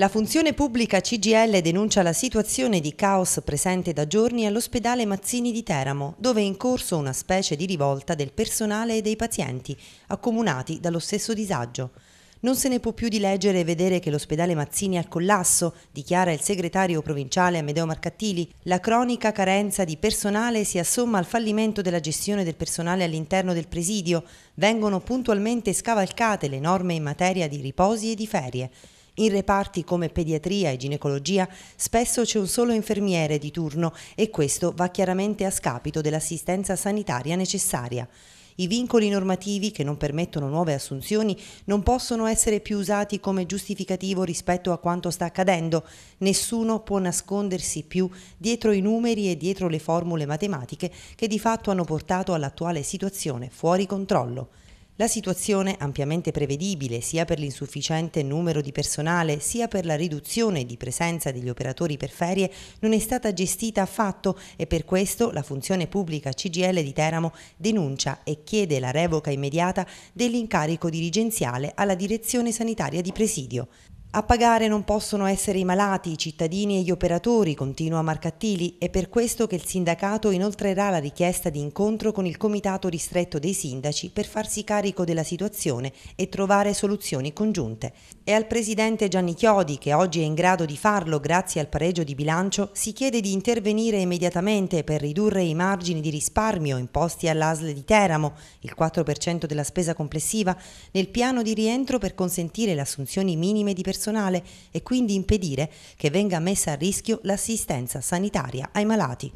La funzione pubblica CGL denuncia la situazione di caos presente da giorni all'ospedale Mazzini di Teramo, dove è in corso una specie di rivolta del personale e dei pazienti, accomunati dallo stesso disagio. Non se ne può più di leggere e vedere che l'ospedale Mazzini è al collasso, dichiara il segretario provinciale Amedeo Marcattili. La cronica carenza di personale si assomma al fallimento della gestione del personale all'interno del presidio. Vengono puntualmente scavalcate le norme in materia di riposi e di ferie. In reparti come pediatria e ginecologia spesso c'è un solo infermiere di turno e questo va chiaramente a scapito dell'assistenza sanitaria necessaria. I vincoli normativi che non permettono nuove assunzioni non possono essere più usati come giustificativo rispetto a quanto sta accadendo. Nessuno può nascondersi più dietro i numeri e dietro le formule matematiche che di fatto hanno portato all'attuale situazione fuori controllo. La situazione, ampiamente prevedibile sia per l'insufficiente numero di personale sia per la riduzione di presenza degli operatori per ferie, non è stata gestita affatto e per questo la funzione pubblica CGL di Teramo denuncia e chiede la revoca immediata dell'incarico dirigenziale alla direzione sanitaria di presidio. A pagare non possono essere i malati, i cittadini e gli operatori, continua Marcattili, è per questo che il sindacato inoltrerà la richiesta di incontro con il Comitato ristretto dei sindaci per farsi carico della situazione e trovare soluzioni congiunte. E al presidente Gianni Chiodi, che oggi è in grado di farlo grazie al pareggio di bilancio, si chiede di intervenire immediatamente per ridurre i margini di risparmio imposti all'ASL di Teramo, il 4% della spesa complessiva, nel piano di rientro per consentire le assunzioni minime di personale personale e quindi impedire che venga messa a rischio l'assistenza sanitaria ai malati.